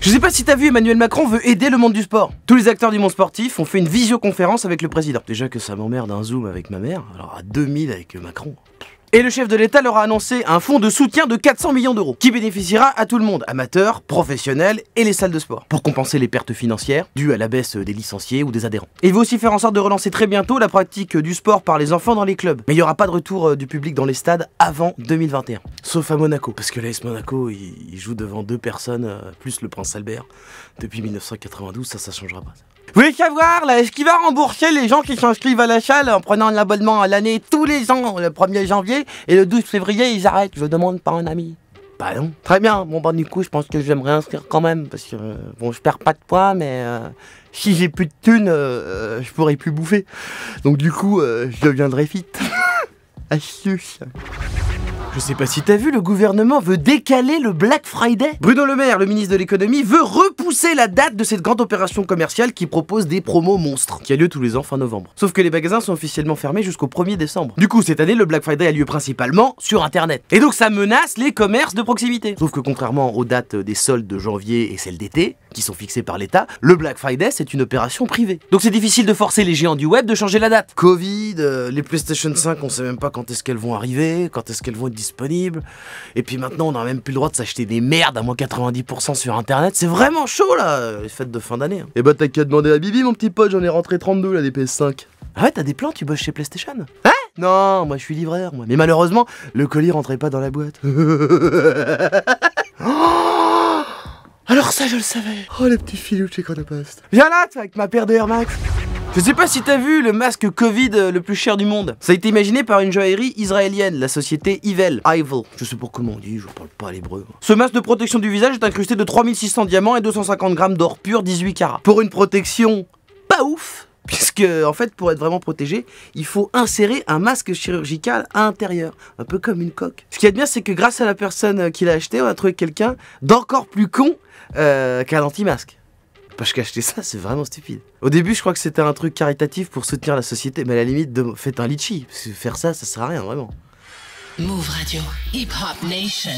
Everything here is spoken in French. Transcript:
Je sais pas si t'as vu, Emmanuel Macron veut aider le monde du sport. Tous les acteurs du monde sportif ont fait une visioconférence avec le président. Déjà que ça m'emmerde un zoom avec ma mère, alors à 2000 avec Macron. Et le chef de l'État leur a annoncé un fonds de soutien de 400 millions d'euros qui bénéficiera à tout le monde, amateurs, professionnels et les salles de sport, pour compenser les pertes financières dues à la baisse des licenciés ou des adhérents. Et il veut aussi faire en sorte de relancer très bientôt la pratique du sport par les enfants dans les clubs. Mais il n'y aura pas de retour euh, du public dans les stades avant 2021. Sauf à Monaco, parce que l'AS Monaco, il, joue devant deux personnes, euh, plus le prince Albert, depuis 1992, ça, ça changera pas. Vous voulez savoir, là, est-ce qu'il va rembourser les gens qui s'inscrivent à la salle en prenant l'abonnement à l'année tous les ans, le 1er janvier et le 12 février, ils arrêtent Je demande pas un ami. Bah non. Très bien, bon bah du coup, je pense que je vais me réinscrire quand même, parce que, euh, bon, je perds pas de poids, mais euh, si j'ai plus de thunes, euh, je pourrais plus bouffer. Donc du coup, je deviendrai fit. Astuce. Je sais pas si t'as vu, le gouvernement veut décaler le Black Friday. Bruno Le Maire, le ministre de l'économie, veut repousser la date de cette grande opération commerciale qui propose des promos monstres, qui a lieu tous les ans fin novembre. Sauf que les magasins sont officiellement fermés jusqu'au 1er décembre. Du coup, cette année, le Black Friday a lieu principalement sur internet. Et donc ça menace les commerces de proximité. Sauf que contrairement aux dates des soldes de janvier et celles d'été, qui sont fixées par l'État, le Black Friday c'est une opération privée. Donc c'est difficile de forcer les géants du web de changer la date. Covid, euh, les PlayStation 5, on sait même pas quand est-ce qu'elles vont arriver, quand est-ce qu'elles vont être disponible. Et puis maintenant, on n'a même plus le droit de s'acheter des merdes à moins 90% sur internet. C'est vraiment chaud là, les fêtes de fin d'année. Et hein. eh bah, ben, t'as qu'à demander à Bibi, mon petit pote, j'en ai rentré 32 la des PS5. Ah ouais, t'as des plans, tu bosses chez PlayStation Hein Non, moi je suis livreur, moi. Mais malheureusement, le colis rentrait pas dans la boîte. Oh Alors ça, je le savais. Oh, les petits filous chez Chronopost. Viens là, toi, avec ma paire de Air je sais pas si t'as vu le masque Covid euh, le plus cher du monde. Ça a été imaginé par une joaillerie israélienne, la société Ivel. Ivel, je sais pas comment on dit, je parle pas l'hébreu. Ce masque de protection du visage est incrusté de 3600 diamants et 250 grammes d'or pur 18 carats. Pour une protection pas ouf, Puisque, en fait, pour être vraiment protégé, il faut insérer un masque chirurgical à l'intérieur, un peu comme une coque. Ce qui est bien, c'est que grâce à la personne euh, qui l'a acheté, on a trouvé quelqu'un d'encore plus con euh, qu'un anti-masque je acheté ça, c'est vraiment stupide. Au début, je crois que c'était un truc caritatif pour soutenir la société, mais à la limite, faites un litchi, parce que faire ça, ça sert à rien, vraiment. Move Radio, Hip Hop Nation.